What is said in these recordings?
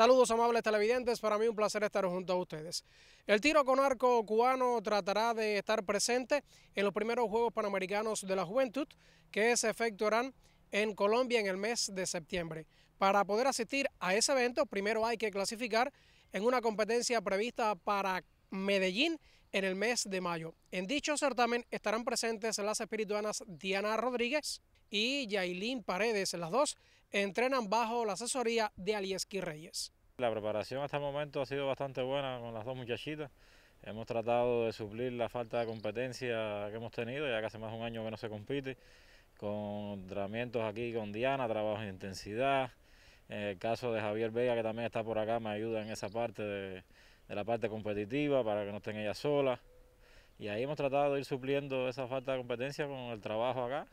Saludos amables televidentes, para mí un placer estar junto a ustedes. El tiro con arco cubano tratará de estar presente en los primeros Juegos Panamericanos de la Juventud que se efectuarán en Colombia en el mes de septiembre. Para poder asistir a ese evento, primero hay que clasificar en una competencia prevista para Medellín en el mes de mayo. En dicho certamen estarán presentes las espirituanas Diana Rodríguez y Yailin Paredes, las dos entrenan bajo la asesoría de Alieski Reyes. La preparación hasta el momento ha sido bastante buena con las dos muchachitas. Hemos tratado de suplir la falta de competencia que hemos tenido, ya que hace más de un año que no se compite, con entrenamientos aquí con Diana, trabajo de intensidad. Eh, el caso de Javier Vega, que también está por acá, me ayuda en esa parte de, la parte competitiva para que no estén ella sola... Y ahí hemos tratado de ir supliendo esa falta de competencia con el trabajo acá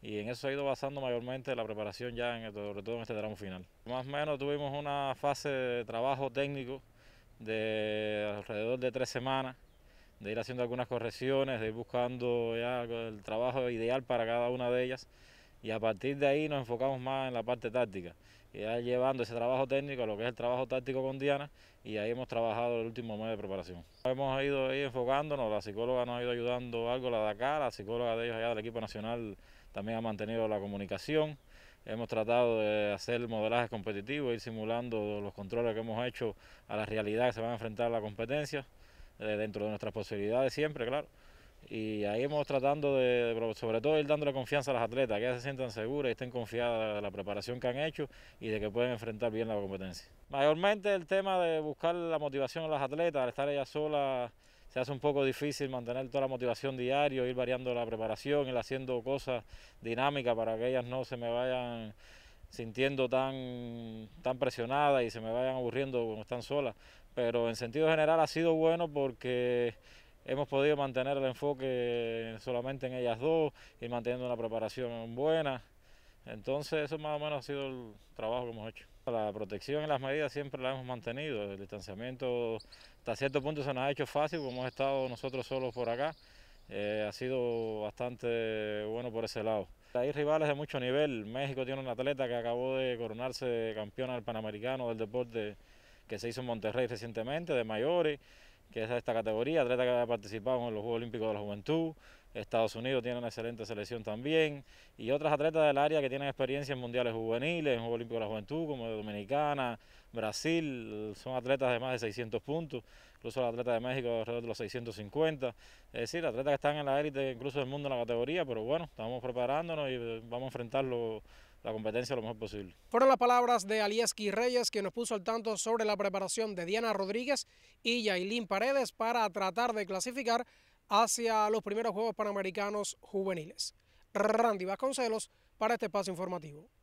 y en eso se ha ido basando mayormente la preparación ya, en, sobre todo en este tramo final. Más o menos tuvimos una fase de trabajo técnico de alrededor de tres semanas, de ir haciendo algunas correcciones, de ir buscando ya el trabajo ideal para cada una de ellas y a partir de ahí nos enfocamos más en la parte táctica, ya llevando ese trabajo técnico a lo que es el trabajo táctico con Diana y ahí hemos trabajado el último mes de preparación. Hemos ido ahí enfocándonos, la psicóloga nos ha ido ayudando algo, la de acá, la psicóloga de ellos allá del equipo nacional también ha mantenido la comunicación. Hemos tratado de hacer modelajes competitivos, ir simulando los controles que hemos hecho a la realidad que se van a enfrentar la competencia, eh, dentro de nuestras posibilidades siempre, claro. Y ahí hemos tratado de, sobre todo, ir dándole confianza a las atletas, que ellas se sientan seguras y estén confiadas en la preparación que han hecho y de que pueden enfrentar bien la competencia. Mayormente el tema de buscar la motivación a las atletas, al estar ellas solas se hace un poco difícil mantener toda la motivación diario, ir variando la preparación, ir haciendo cosas dinámicas para que ellas no se me vayan sintiendo tan, tan presionadas y se me vayan aburriendo cuando están solas. Pero en sentido general ha sido bueno porque hemos podido mantener el enfoque solamente en ellas dos y manteniendo una preparación buena. Entonces eso más o menos ha sido el trabajo que hemos hecho. La protección en las medidas siempre la hemos mantenido, el distanciamiento hasta cierto punto se nos ha hecho fácil, como hemos estado nosotros solos por acá, eh, ha sido bastante bueno por ese lado. Hay rivales de mucho nivel, México tiene un atleta que acabó de coronarse campeona del Panamericano del deporte que se hizo en Monterrey recientemente, de mayores que es de esta categoría, atletas que participado en los Juegos Olímpicos de la Juventud, Estados Unidos tiene una excelente selección también, y otras atletas del área que tienen experiencia en mundiales juveniles, en Juegos Olímpicos de la Juventud, como Dominicana, Brasil, son atletas de más de 600 puntos, incluso la atleta de México alrededor de los 650, es decir, atletas que están en la élite incluso del mundo en la categoría, pero bueno, estamos preparándonos y vamos a enfrentarlo la competencia lo más posible. Fueron las palabras de Alieski Reyes, que nos puso al tanto sobre la preparación de Diana Rodríguez y Yailin Paredes para tratar de clasificar hacia los primeros Juegos Panamericanos Juveniles. Randy Vasconcelos para este espacio informativo.